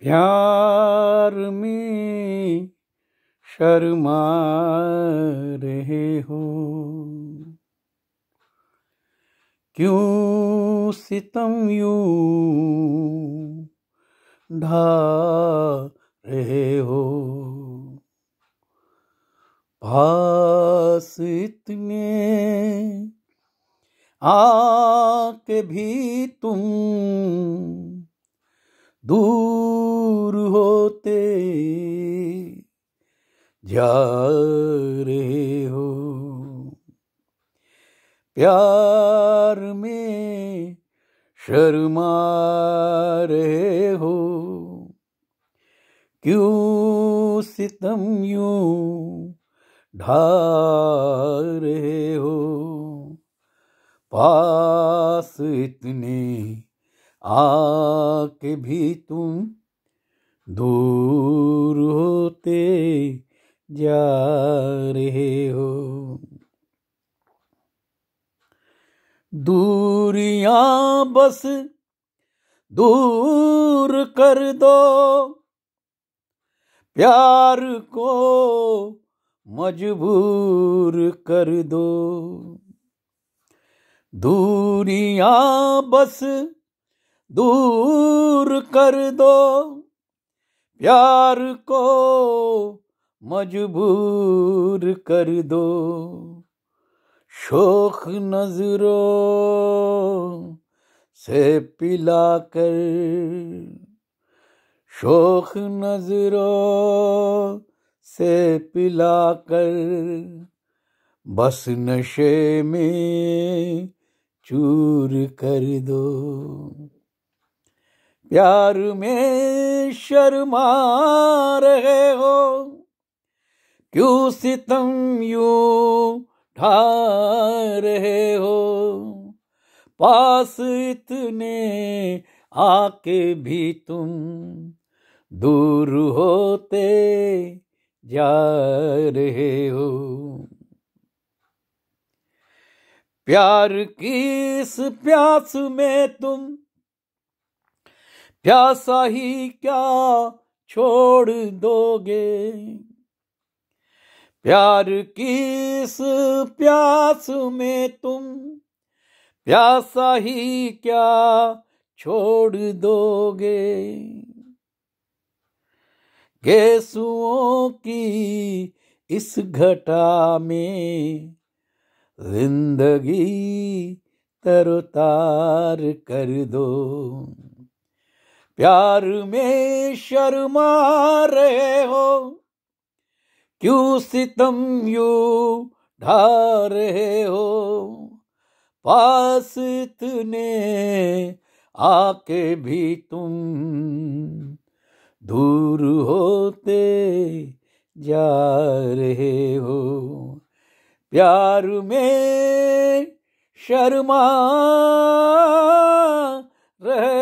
प्यार में शर्मा रहे हो क्यों सितम यू ढा रहे हो पास इतने आके भी तुम दूर होते जा रहे हो प्यार में शर्मा रहे हो क्यों सितम यू ढा रहे हो पास इतने आके भी तुम दूर होते जा रहे हो दूरियां बस दूर कर दो प्यार को मजबूर कर दो दूरियां बस दूर कर दो प्यार को मजबूर कर दो शोक नजरों से पिला कर शोक नजरों से पिला कर बस नशे में चूर कर दो प्यार में शर्मा रहे हो क्यों सितम यू ढा रहे हो पास इतने आके भी तुम दूर होते जा रहे हो प्यार की इस प्यास में तुम प्यासा ही क्या छोड़ दोगे प्यार की इस प्यास में तुम प्यासा ही क्या छोड़ दोगे गैसुओं की इस घटा में जिंदगी तरोतार कर दो प्यार में शर्मा रहे हो क्यों सितम यू ढा रहे हो पास इतने आके भी तुम दूर होते जा रहे हो प्यार में शर्मा रहे